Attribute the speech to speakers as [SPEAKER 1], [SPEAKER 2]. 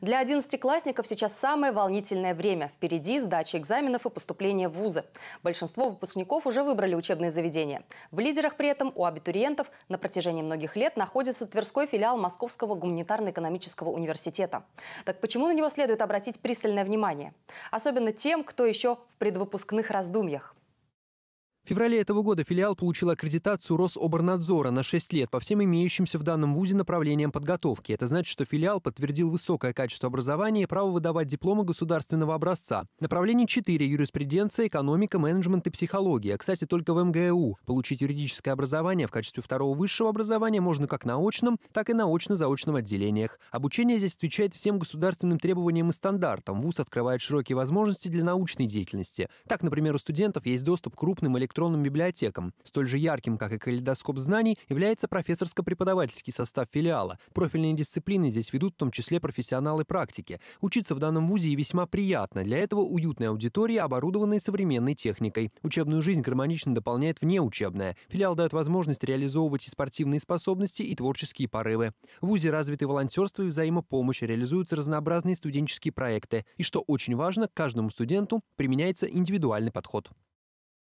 [SPEAKER 1] Для одиннадцатиклассников сейчас самое волнительное время. Впереди сдача экзаменов и поступление в вузы. Большинство выпускников уже выбрали учебные заведения. В лидерах при этом у абитуриентов на протяжении многих лет находится Тверской филиал Московского гуманитарно-экономического университета. Так почему на него следует обратить пристальное внимание? Особенно тем, кто еще в предвыпускных раздумьях
[SPEAKER 2] феврале этого года филиал получил аккредитацию Рособорнадзора на 6 лет по всем имеющимся в данном вузе направлениям подготовки. Это значит, что филиал подтвердил высокое качество образования и право выдавать дипломы государственного образца. Направление 4 – юриспруденция, экономика, менеджмент и психология. Кстати, только в МГУ. Получить юридическое образование в качестве второго высшего образования можно как на очном, так и на очно-заочном отделениях. Обучение здесь отвечает всем государственным требованиям и стандартам. ВУЗ открывает широкие возможности для научной деятельности. Так, например, у студентов есть доступ к крупным электронным электронным библиотекам. Столь же ярким, как и калейдоскоп знаний, является профессорско-преподавательский состав филиала. Профильные дисциплины здесь ведут в том числе профессионалы практики. Учиться в данном вузе и весьма приятно. Для этого уютная аудитория, оборудованная современной техникой. Учебную жизнь гармонично дополняет внеучебная. Филиал дает возможность реализовывать и спортивные способности, и творческие порывы. В вузе развиты волонтерство и взаимопомощь, реализуются разнообразные студенческие проекты. И что очень важно, к каждому студенту применяется индивидуальный подход.